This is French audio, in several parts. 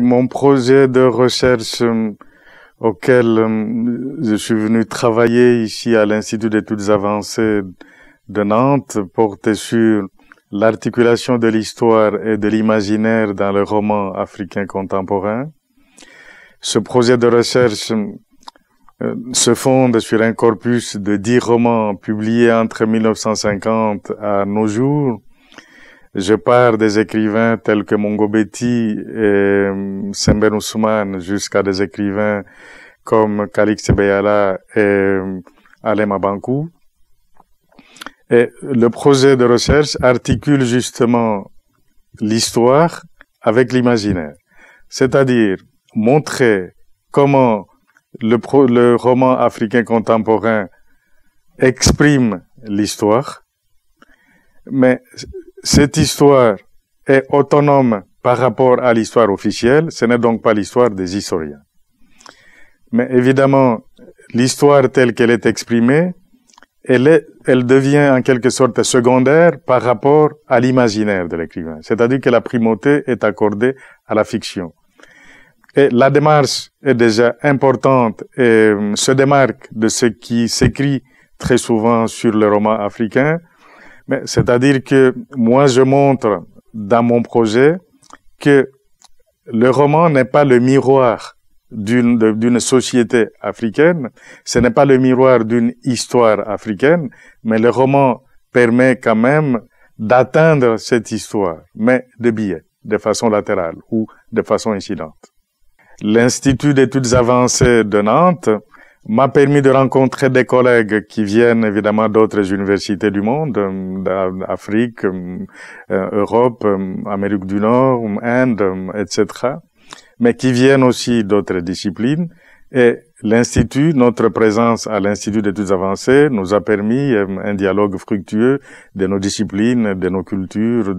Mon projet de recherche euh, auquel euh, je suis venu travailler ici à l'Institut d'études avancées de Nantes porte sur l'articulation de l'histoire et de l'imaginaire dans le roman africain contemporain. Ce projet de recherche euh, se fonde sur un corpus de dix romans publiés entre 1950 à nos jours je pars des écrivains tels que Mongo Betty et euh, Semben Ousmane jusqu'à des écrivains comme Kalixé Beyala et euh, Alem Abankou. Et le projet de recherche articule justement l'histoire avec l'imaginaire. C'est-à-dire montrer comment le, le, roman africain contemporain exprime l'histoire, mais cette histoire est autonome par rapport à l'histoire officielle, ce n'est donc pas l'histoire des historiens. Mais évidemment, l'histoire telle qu'elle est exprimée, elle, devient en quelque sorte secondaire par rapport à l'imaginaire de l'écrivain. C'est-à-dire que la primauté est accordée à la fiction. Et la démarche est déjà importante et euh, se démarque de ce qui s'écrit très souvent sur le roman africain, mais c'est-à-dire que moi, je montre dans mon projet que le roman n'est pas le miroir d'une société africaine, ce n'est pas le miroir d'une histoire africaine, mais le roman permet quand même d'atteindre cette histoire, mais de billets, de façon latérale ou de façon incidente. L'Institut d'études avancées de Nantes m'a permis de rencontrer des collègues qui viennent évidemment d'autres universités du monde, euh, d'Afrique, euh, euh, Europe, Amérique du Nord, Inde, etc., mais qui viennent aussi d'autres disciplines. Et l'Institut, notre présence à l'Institut d'études avancées nous a permis un dialogue fructueux de nos disciplines, de nos cultures,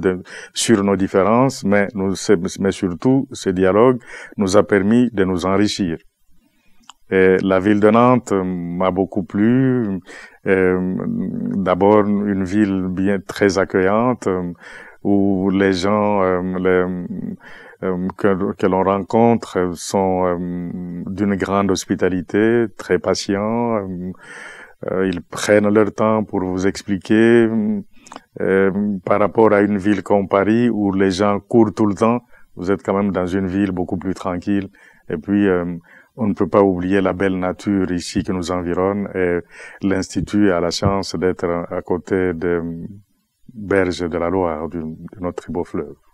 sur nos différences, mais, nous, mais surtout ce dialogue nous a permis de nous enrichir la ville de Nantes m'a beaucoup plu. Euh, d'abord, une ville bien très accueillante euh, où les gens euh, que, l'on rencontre sont d'une grande hospitalité, très patients. ils prennent leur temps pour vous expliquer. par rapport à une ville comme Paris où les gens courent tout le temps, vous êtes quand même dans une ville beaucoup plus tranquille. Et puis, on ne peut pas oublier la belle nature ici qui nous environne et l'Institut a la chance d'être à côté des berges de la Loire, de notre beau fleuve.